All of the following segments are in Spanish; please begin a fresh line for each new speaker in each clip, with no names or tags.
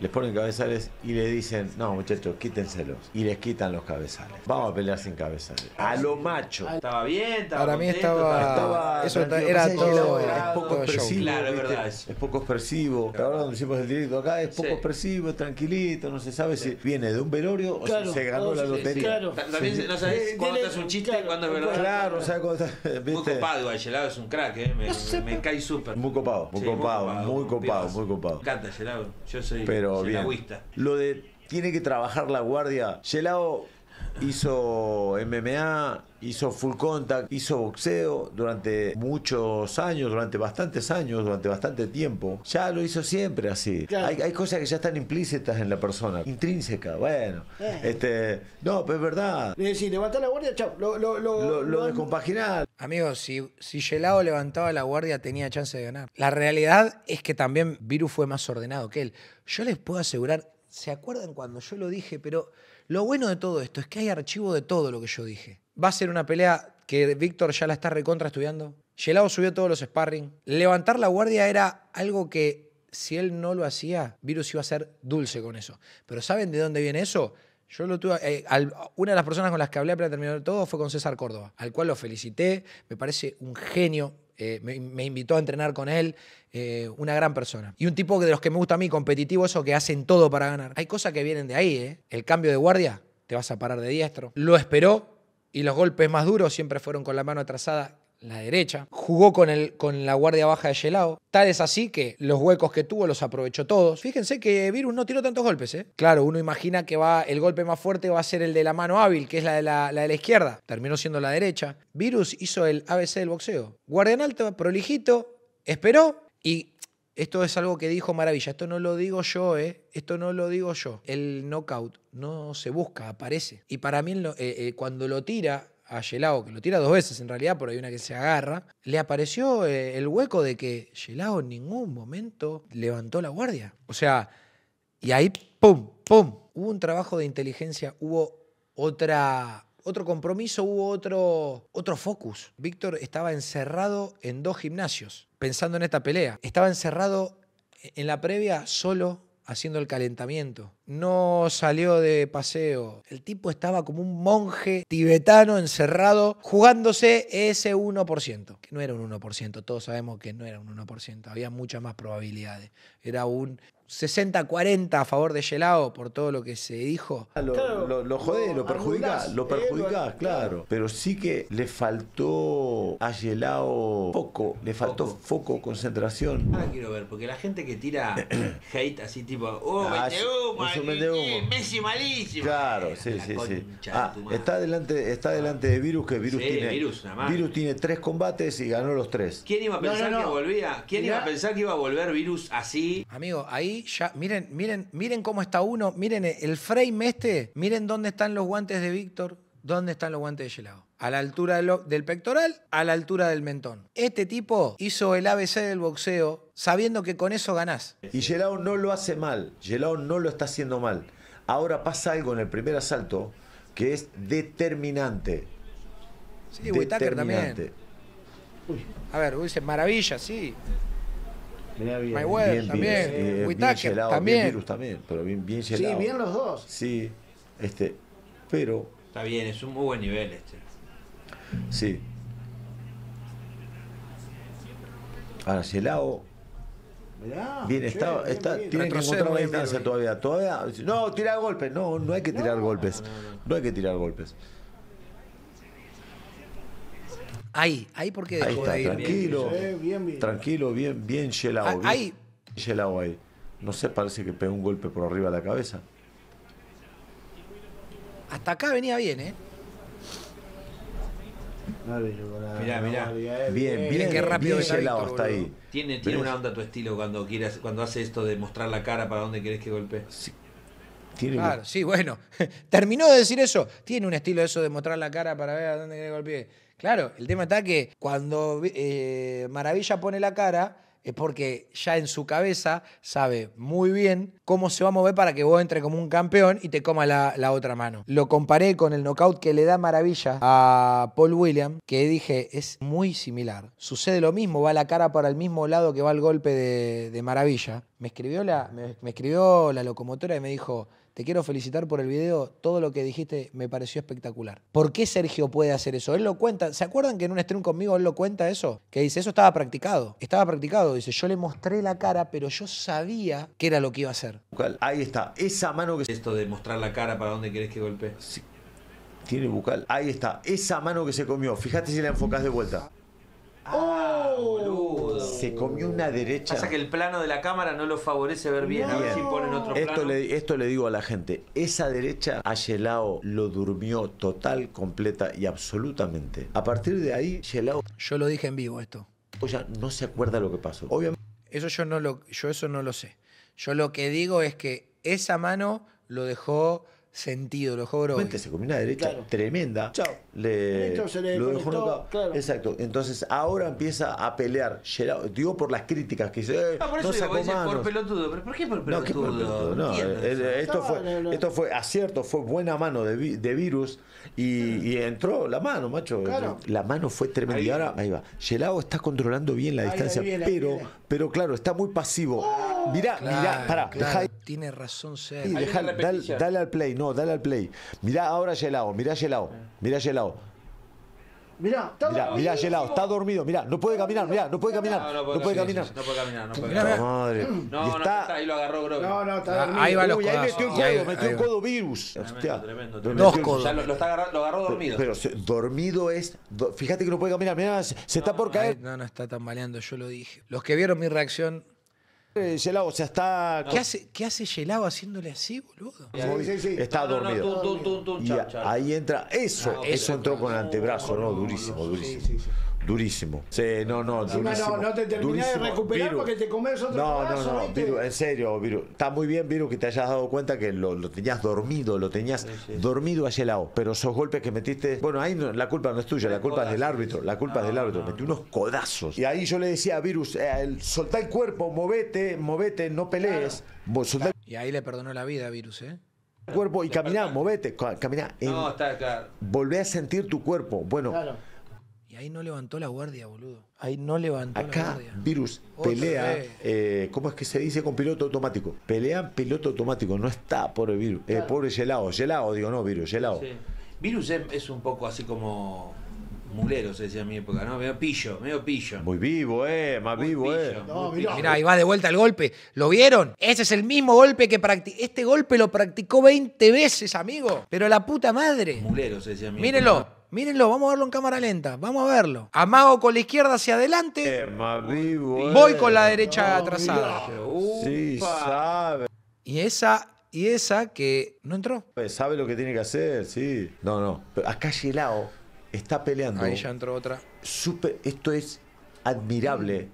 les ponen cabezales y le dicen, no muchachos, quítenselos. Y les quitan los cabezales. Vamos a pelear sin cabezales. A
lo macho. Estaba bien, estaba Para mí estaba. eso era todo. Es poco expresivo. Claro, es, verdad,
es poco expresivo. Ahora donde hicimos el directo acá es poco expresivo expresivo, tranquilito. No se sabe si viene de un velorio o si se ganó la lotería. Claro. También no sabes eh, cuándo es un chiste y cuándo es verdad. Claro, o sea, cuando Muy copado, chelado es un
crack, ¿eh? me,
cae súper. Muy copado, muy copado, muy copado, muy copado. Me
encanta chelado Yo soy.
Lo de tiene que trabajar la guardia. Yelao hizo MMA, hizo full contact, hizo boxeo durante muchos años, durante bastantes años, durante bastante tiempo. Ya lo hizo siempre así. Hay, cosas que ya están implícitas en la persona, intrínseca, bueno. Este, no, pero es verdad. Si decir, la guardia, chao. Lo, lo, lo, lo Amigos, si, si levantaba la
guardia, tenía chance de ganar. La realidad es que también Viru fue más ordenado que él. Yo les puedo asegurar se acuerdan cuando yo lo dije, pero lo bueno de todo esto es que hay archivo de todo lo que yo dije. Va a ser una pelea que Víctor ya la está recontra estudiando. Yelao subió todos los sparring. Levantar la guardia era algo que si él no lo hacía, Virus iba a ser dulce con eso. Pero ¿saben de dónde viene eso? Yo lo tuve. Eh, una de las personas con las que hablé para terminar todo fue con César Córdoba, al cual lo felicité. Me parece un genio, eh, me, invitó a entrenar con él, eh, una gran persona. Y un tipo de los que me gusta a mí, competitivo, eso que hacen todo para ganar. Hay cosas que vienen de ahí, ¿eh? El cambio de guardia, te vas a parar de diestro. Lo esperó y los golpes más duros siempre fueron con la mano atrasada la derecha, jugó con, el, con la guardia baja de Yelao. Tal es así que los huecos que tuvo los aprovechó todos. Fíjense que Virus no tiró tantos golpes, ¿eh? Claro, uno imagina que va, el golpe más fuerte va a ser el de la mano hábil, que es la de la, de la izquierda. Terminó siendo la derecha. Virus hizo el ABC del boxeo. Guardia en alta, prolijito, esperó y esto es algo que dijo Maravilla. Esto no lo digo yo, ¿eh? Esto no lo digo yo. El knockout no se busca, aparece. Y para mí, eh, eh, cuando lo tira a Gelao, que lo tira dos veces en realidad, pero hay una que se agarra, le apareció eh, el hueco de que Gelao en ningún momento levantó la guardia. O sea, y ahí, ¡pum! ¡pum! Hubo un trabajo de inteligencia, hubo otra, otro compromiso, hubo otro, otro focus. Víctor estaba encerrado en dos gimnasios, pensando en esta pelea. Estaba encerrado en la previa solo haciendo el calentamiento. No salió de paseo. El tipo estaba como un monje tibetano encerrado jugándose ese 1%, que no era un 1%, todos sabemos que no era un 1%, había muchas más probabilidades. Era un 60-40 a favor de Yelao por todo lo que se dijo.
Lo, lo, lo jodés, lo, perjudicás, lo eh, perjudicás, claro. Pero sí que le faltó a Yelao poco, le faltó foco, concentración. Ahora
quiero ver, porque la gente que tira hate así tipo, oh,
ah, Messi eh, malísimo. Claro, eh, sí, sí, sí. Ah, está delante, está ah. delante de Virus, que Virus tiene. Virus, virus tiene tres combates y ganó los tres. ¿Quién iba a
pensar que volvía? ¿Quién iba a pensar que iba a volver Virus así?
Amigo, ahí miren, miren, miren cómo está uno, miren el frame este, miren dónde están los guantes de Víctor, dónde están los guantes de Yelao A la altura del pectoral, a la altura del mentón. Este tipo
hizo el ABC del boxeo sabiendo que con eso ganás. Y Yelao no lo hace mal, Yelao no lo está haciendo mal. Ahora pasa algo en el primer asalto que es determinante. Sí, determinante.
A ver, dice, maravilla, sí.
Me bien, Mayweather también, bien, también. Eh, virus también, pero bien, bien gelado. Sí, bien los dos. Sí, este, pero...
Está bien, es un muy buen nivel
este. Sí. Ahora, gelado... bien, está, tiene está, bien, que encontrar una distancia todavía. Todavía, no, tira golpes, no, no hay que tirar golpes. no hay que tirar golpes.
Ahí, ahí porque dejó ahí de ir. Tranquilo, bien,
tranquilo, bien, bien ah, Ahí. ahí. No sé, parece que pegó un golpe por arriba de la cabeza.
Hasta acá venía bien, ¿eh?
Mirá, mirá. Bien, bien, rápido bien gelado
está ahí. Tiene, tiene una onda tu estilo cuando quieras, cuando hace esto de mostrar la cara para dónde querés que golpee
claro,
sí, bueno. Terminó de decir eso. Tiene un estilo eso de mostrar la cara para ver a dónde quiere golpear. Claro, el tema está que cuando eh, Maravilla pone la cara es porque ya en su cabeza sabe muy bien cómo se va a mover para que vos entre como un campeón y te coma la, otra mano. Lo comparé con el knockout que le da Maravilla a Paul William, que dije es muy similar. Sucede lo mismo, va la cara para el mismo lado que va el golpe de, Maravilla. Me escribió, la, me escribió la locomotora y me dijo, te quiero felicitar por el video, todo lo que dijiste me pareció espectacular. ¿Por qué Sergio puede hacer eso? Él lo cuenta, ¿se acuerdan que en un stream conmigo él lo cuenta eso? Que dice, eso estaba practicado, estaba practicado, dice, yo le mostré la cara, pero yo sabía que era lo que iba a hacer.
Bucal, Ahí está, esa mano que... Esto de mostrar la cara para dónde querés que golpee. Sí. Tiene bucal. Ahí está, esa mano que se comió. Fíjate si la enfocás de vuelta.
¡Oh!
se comió una derecha. Pasa
que el plano de la cámara no lo favorece ver bien. A ver si ponen otro esto plano.
Le, esto le digo a la gente. Esa derecha, a Yelao lo durmió total, completa y absolutamente. A partir de ahí, Yelao... Yo lo dije en vivo esto. O sea no se acuerda lo que pasó. Eso yo, no lo, yo eso no lo sé. Yo lo que digo es que
esa mano lo dejó sentido, lo Mente
se comió una derecha tremenda. Chao. Le, dejó Exacto. Entonces ahora empieza a pelear. Gerardo, digo por las críticas que dice. Eh, ah, por eso digo, por
pelotudo. ¿Pero por qué por pelotudo? No, esto,
fue, acierto, fue buena mano de, virus y, entró la mano, macho. La mano fue tremenda. Ahí. y ahora, ahí va. Gelao está controlando bien la distancia, pero, pero claro, está muy pasivo. Oh. Mira, mira, mirá, pará.
tiene razón ser. Sí, dale
al play, no, dale al play. Mira, ahora Yelao, mirá Yelao, mirá helado. Mira, está mirá, dormido. Mirá, está dormido, Mira, no puede caminar, mira, no puede caminar. No, puede, caminar. No puede caminar, no puede caminar. Madre. No, no, está...
ahí lo agarró bro. No, no, está ah, dormido. Ahí va los Uy, ahí metió un codo, metió un codo
virus. Hostia. tremendo, tremendo. Dos Ya lo, está agarrando, lo agarró dormido. Pero, dormido es. Fíjate que no puede caminar, mira, se, se está por caer. No, no está tambaleando,
yo lo dije. Los que vieron mi reacción eh, está. ¿Qué hace, ¿Qué hace Yelao haciéndole así, boludo? Está
dormido. y ahí entra. Eso, ah, eso entró con el antebrazo, ¿no? Durísimo, durísimo durísimo. Sí, no, no, durísimo. No, no, te terminás de recuperar porque te comes otro No, no, no, en serio, virus Está muy bien, virus que te hayas dado cuenta que lo, tenías dormido, lo tenías dormido a lado. Pero esos golpes que metiste, bueno, ahí la culpa no es tuya, la culpa es del árbitro, la culpa es del árbitro. Metí unos codazos. Y ahí yo le decía a Virus, solta eh, soltá el cuerpo, movete, movete, no pelees. Y ahí le
perdonó la vida Virus, ¿eh?
cuerpo y caminá, movete, caminá. No, está claro. Volvé a sentir tu cuerpo. Bueno,
ahí no levantó la guardia, boludo. Ahí no levantó
la guardia. Acá, Virus pelea, eh, ¿cómo es que se dice con piloto automático? Pelea piloto automático, no está eh, pobre Virus. pobre Gelao, Gelao, digo, no, Virus, Gelao.
Virus es, un poco así como mulero se decía en mi época, ¿no? Medio pillo, medio pillo.
Muy vivo, eh,
más vivo, eh. No, mirá, ahí va de vuelta el golpe. ¿Lo vieron? Ese es el mismo golpe que practicó. Este golpe lo practicó 20 veces, amigo. Pero la puta madre. Mulero se decía en mi Mírenlo. Mírenlo, vamos a verlo en cámara lenta. Vamos a verlo. Amago con la izquierda hacia adelante.
Eh. Voy con la derecha atrasada. sí,
sabe. Y esa
y esa que no entró. Pues, sabe lo que tiene que hacer, sí. No, no. Pero acá Gelao está peleando. Ahí ya entró otra. Super, esto es admirable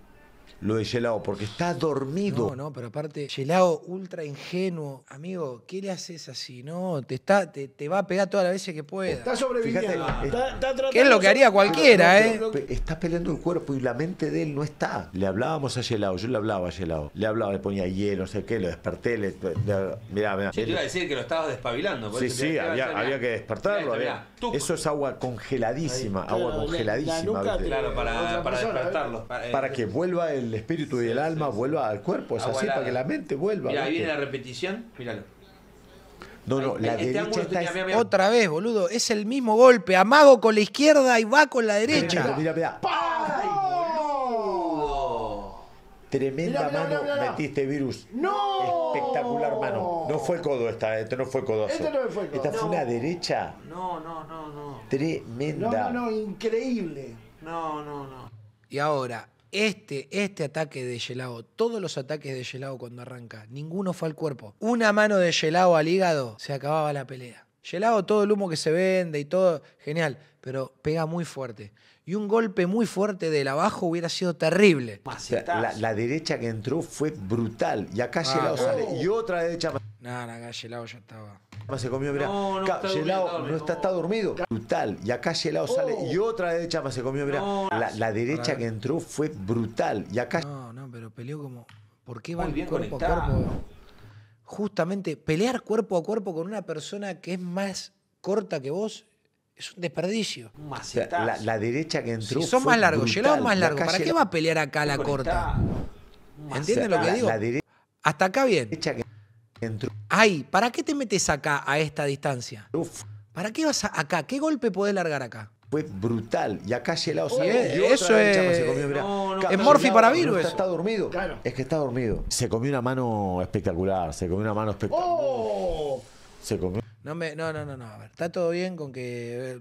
lo de Yelao, porque está dormido. No,
no, pero aparte, Yelao ultra ingenuo. Amigo, ¿qué le haces así? No, te, está, te, va a pegar todas las veces que pueda. Está sobreviviendo.
está, ¿Qué es lo que haría cualquiera, eh? Está peleando el cuerpo y la mente de él no está. Le hablábamos a Yelao, yo le hablaba a Yelao. Le hablaba, le ponía hielo, no sé qué, lo desperté. mirá, mirá. Yo iba a decir
que lo estabas despabilando. Sí, sí, había, que
despertarlo. eso es agua congeladísima, agua congeladísima. claro, para, para, despertarlo. Para, para que vuelva el espíritu y el alma vuelva al cuerpo, es así, para que la mente vuelva. Mira, ahí viene la
repetición,
míralo. No, no, la este derecha está Otra vez, boludo, es el mismo golpe.
Amago con la izquierda y va con la derecha. Mira, mira, mira. ¡Ay,
boludo! Tremenda mano metiste, Virus. ¡No! Espectacular mano. No fue codo esta, esto no fue codo. Esto no fue codo. Esta fue una derecha.
No, no, no, no.
Tremenda.
No, no, no, increíble. No, no, no.
Y ahora, este,
este ataque de Yelao, todos los ataques de Yelao cuando arranca, ninguno fue al cuerpo. Una mano de Yelao al hígado, se acababa la pelea. Yelao, todo el humo que se vende y todo, genial, pero pega muy fuerte. Y un golpe muy fuerte del abajo hubiera sido terrible.
la, derecha que entró fue brutal. Y acá ah, sale. Y otra derecha. Nada, acá Yelao ya estaba. Se comió, mirá. No, no está está, está dormido. Brutal. Y acá Yelao sale. Oh. Y otra derecha más se comió, mirá. la, derecha que entró fue brutal. Y acá. No,
no, pero peleó como. ¿Por qué va el cuerpo a cuerpo?
Justamente,
pelear cuerpo a cuerpo con una persona que es más corta que vos es un desperdicio. la,
derecha que entró. Si son más largos, más largo. ¿Para qué va a
pelear acá la
corta? ¿Entienden lo que digo?
Hasta acá bien. Ay, ¿para qué te metes acá a esta distancia? Uf. ¿Para qué vas acá? ¿Qué golpe podés largar acá?
Fue brutal. Y acá helado oh, Eso es. Pues,
es Morphy para virus. Está, dormido.
Es que está dormido. Se comió una mano espectacular. Se comió una mano espectacular. ¡Oh! Se comió.
No, no, no, no, no. A ver, está todo bien con que eh,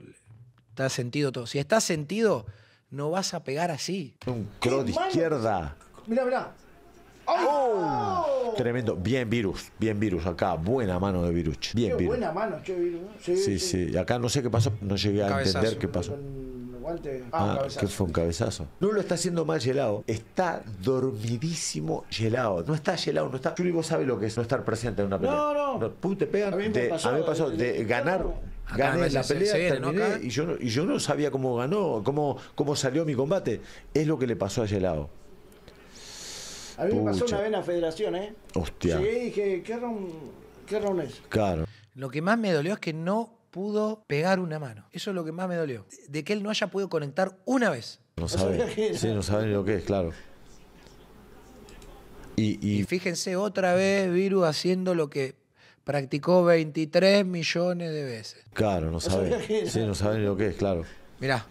está sentido todo. Si está sentido, no vas a pegar así. Un
crot de izquierda. Mira, mirá. ¡Oh! Tremendo. Bien, Virus. Bien, Virus. Acá, buena mano de Virus. Bien, Virus. Buena mano, che, Virus. Sí sí, Acá no sé qué pasó. No llegué a entender qué pasó. Ah, ah que fue un cabezazo. No lo está haciendo mal helado Está dormidísimo helado No está Gelado, no está. Yuri, vos sabes lo que es no estar presente en una pelea. No, no. no A mí me pasó, de, ganar. gané la pelea, terminé, y, yo no, y yo no sabía cómo ganó, cómo, cómo salió mi combate. Es lo que le pasó a helado a mí me pasó una vez en la federación, ¿eh? Hostia. Llegué y dije, ¿qué ron, es? Claro.
Lo que más me dolió es que no pudo pegar una mano. Eso es lo que más me dolió. De que él no haya podido conectar una vez. No sabe. sí,
no sabe ni lo que es, claro.
Y, fíjense otra vez Viru haciendo lo que practicó 23 millones de veces.
Claro, no sabe. Sí, no sabe ni lo que es, claro.
Mirá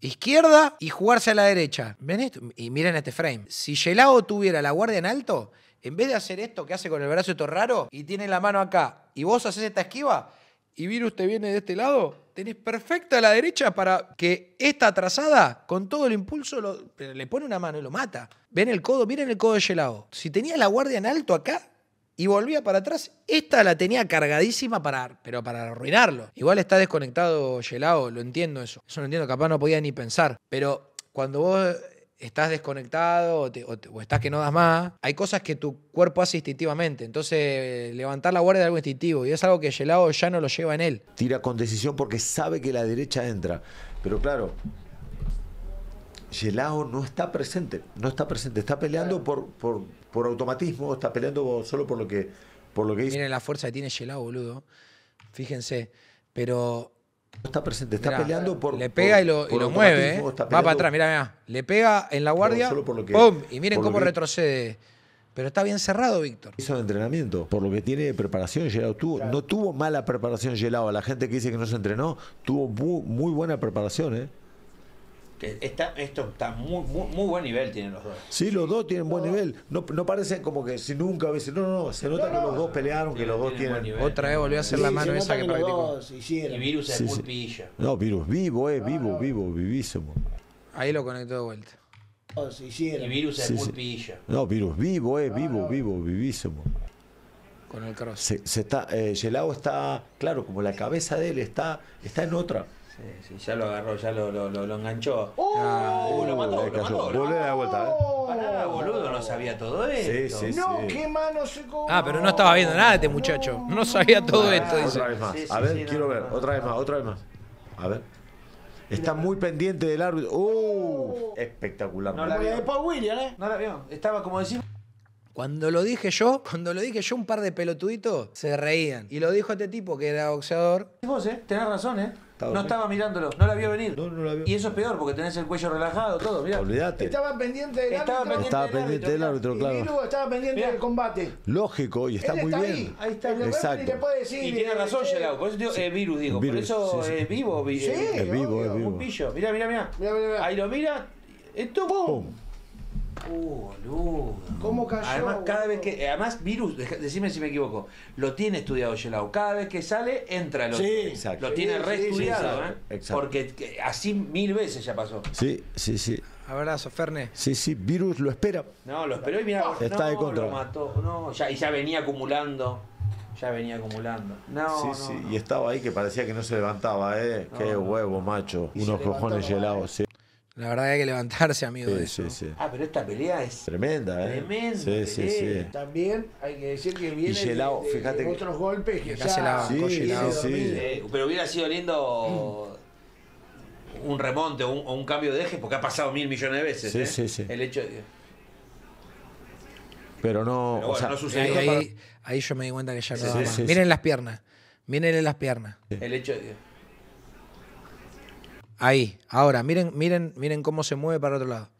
izquierda y jugarse a la derecha. ¿Ven esto? Y miren este frame. Si Gelao tuviera la guardia en alto, en vez de hacer esto que hace con el brazo todo raro y tiene la mano acá y vos haces esta esquiva y Virus te viene de este lado, tenés perfecta la derecha para que esta trazada, con todo el impulso, le pone una mano y lo mata. Ven el codo, miren el codo de Gelao. Si tenía la guardia en alto acá, y volvía para atrás. Esta la tenía cargadísima para, pero para arruinarlo. Igual está desconectado Yelao lo entiendo eso. Eso lo entiendo, capaz no podía ni pensar. Pero cuando vos estás desconectado o, estás que no das más, hay cosas que tu cuerpo hace instintivamente. Entonces,
levantar la guardia es algo instintivo y es algo que Yelao ya no lo lleva en él. Tira con decisión porque sabe que la derecha entra. Pero claro, Yelao no está presente, no está presente, está peleando por, por, por automatismo, está peleando solo por lo que, por lo que dice.
Miren la fuerza que tiene Yelao, boludo. Fíjense, pero No está presente, está peleando por. Le pega y lo, mueve, ¿eh? va para atrás, mirá, mirá. Le pega en la guardia, Y miren cómo retrocede.
Pero está bien cerrado, Víctor. Hizo de entrenamiento. Por lo que tiene de preparación, Chelao tuvo. No tuvo mala preparación, Chelao, la gente que dice que no se entrenó, tuvo muy, muy buena preparación, ¿eh?
esto está muy, muy, muy, buen nivel tienen los dos.
Sí, los dos tienen buen nivel. No, no parecen como que si nunca veces No, no, se nota que los dos pelearon, que los dos tienen. Otra vez volvió a hacer la mano esa que Y Virus es No, Virus vivo, es eh, vivo, vivo, vivísimo.
Ahí lo conectó de vuelta. Y Virus es muy
No, Virus vivo, es eh, vivo, vivo, vivísimo. Con el cross. Se, está, eh, Gelao está, claro, como la cabeza de él está, está en otra.
Sí, sí, ya lo agarró, ya lo, lo, lo, enganchó. lo mató, lo mató. Volvió de la vuelta,
¿eh? no
sabía todo esto. no, qué mano se
Ah, pero no estaba viendo nada
este muchacho. No sabía todo esto, Otra vez más. a ver, quiero ver. otra vez más, otra vez más. A ver. Está muy pendiente del árbitro. ¡Uh! Oh. espectacular. No la vio.
William, ¿eh? No la vio. Estaba como decir. Cuando lo dije yo, cuando lo dije yo, un par de pelotuditos se reían. Y lo dijo este tipo que era boxeador. Vos, eh, tenés razón, eh no estaba
mirándolo, no la
vio venir. No, no la vio. Y eso es peor porque tenés el cuello relajado, todo, mirá. Olvidate.
Estaba pendiente del árbitro. Estaba pendiente del árbitro, claro. estaba pendiente del combate. Lógico, y está muy bien. Ahí,
ahí está. Exacto. Te puede decir, y tiene razón, eh, es Por eso digo, eh, virus, digo. por eso es vivo. Sí, es vivo, es vivo. Un pillo. Mirá, mirá, mirá. mirá, mirá, Ahí lo mira. Esto, ¡pum! Uh, boludo. ¿Cómo cayó? Además, cada vez que. Además, virus, decime si me equivoco, lo tiene estudiado Yelao. Cada vez que sale, entra lo, sí, Lo tiene reestudiado, ¿eh? Porque así mil veces ya pasó.
Sí, sí, sí.
Abrazo, Ferne.
Sí, sí, virus lo espera. No, lo esperó y mira, está de control.
No, ya, y ya venía acumulando ya venía acumulando.
y estaba ahí que parecía que no se levantaba, ¿eh? Qué huevo, macho. Unos cojones helados, sí. La verdad que hay que levantarse, amigo. Ah, pero esta pelea es tremenda, ¿eh? Tremenda. Sí, sí, eh. sí.
También hay que decir que viene y otros
golpes que ya la sí, eh,
Pero hubiera sido lindo un remonte o un, cambio de eje, porque ha pasado mil millones de veces. Sí, ¿eh? sí, sí. El hecho de...
Pero no, pero o sea, no sucedió. Ahí, yo me di cuenta que ya no Miren las piernas. Miren las piernas.
El hecho de...
Ahí, ahora, miren, miren, miren cómo se mueve para otro lado.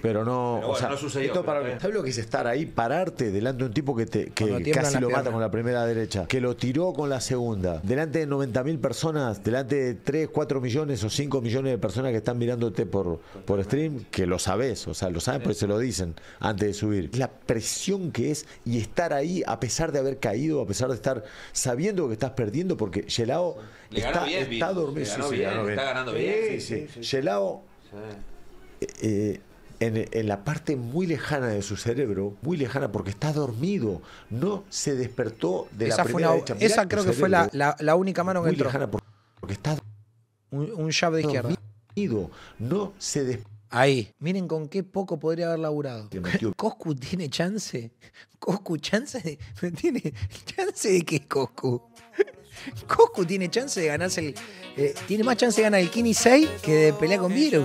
Pero no, o sea, sucedió, esto para
lo que es estar ahí, pararte delante de un tipo que, te, casi lo mata con la primera derecha, que lo tiró con la segunda, delante de 90.000 personas, delante de 3, 4 millones o 5 millones de personas que están mirándote por, por stream, que lo sabes, o sea, lo saben porque se lo dicen antes de subir. La presión que es y estar ahí a pesar de haber caído, a pesar de estar sabiendo que estás perdiendo, porque Yelao está, dormido. está dormido. Sí, sí, está ganando bien. Yelao. Eh, eh, en, la parte muy lejana de su cerebro, muy lejana porque está dormido, no se despertó de la primera Esa creo que fue la, única mano que muy lejana porque, está
un, jab de izquierda. Dormido, no se Ahí. Miren con qué poco podría haber laburado. ¿Coscu tiene chance? ¿Coscu chance tiene chance de qué Coscu? Coscu tiene chance de ganarse el. Eh, tiene más chance de ganar el Kini 6 que de pelear con Virus.